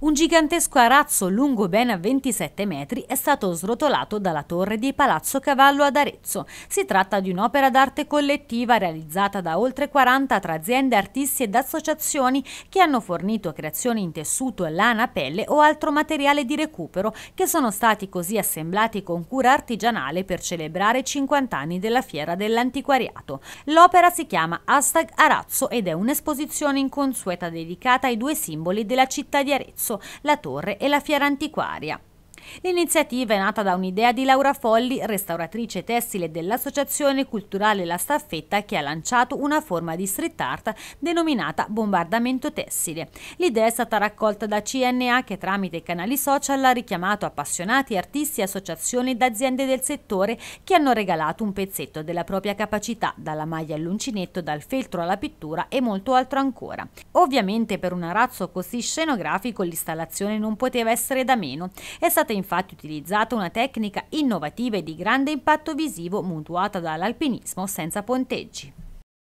Un gigantesco arazzo lungo ben 27 metri è stato srotolato dalla torre di Palazzo Cavallo ad Arezzo. Si tratta di un'opera d'arte collettiva realizzata da oltre 40 tra aziende, artisti ed associazioni che hanno fornito creazioni in tessuto, lana, pelle o altro materiale di recupero che sono stati così assemblati con cura artigianale per celebrare i 50 anni della Fiera dell'Antiquariato. L'opera si chiama Hashtag Arazzo ed è un'esposizione inconsueta dedicata ai due simboli della città di Arezzo Rosso, la torre e la fiera antiquaria. L'iniziativa è nata da un'idea di Laura Folli, restauratrice tessile dell'Associazione Culturale La Staffetta, che ha lanciato una forma di street art denominata bombardamento tessile. L'idea è stata raccolta da CNA che tramite canali social ha richiamato appassionati, artisti, associazioni ed aziende del settore che hanno regalato un pezzetto della propria capacità, dalla maglia all'uncinetto, dal feltro alla pittura e molto altro ancora. Ovviamente per un arazzo così scenografico l'installazione non poteva essere da meno. È stata infatti utilizzato una tecnica innovativa e di grande impatto visivo mutuata dall'alpinismo senza ponteggi.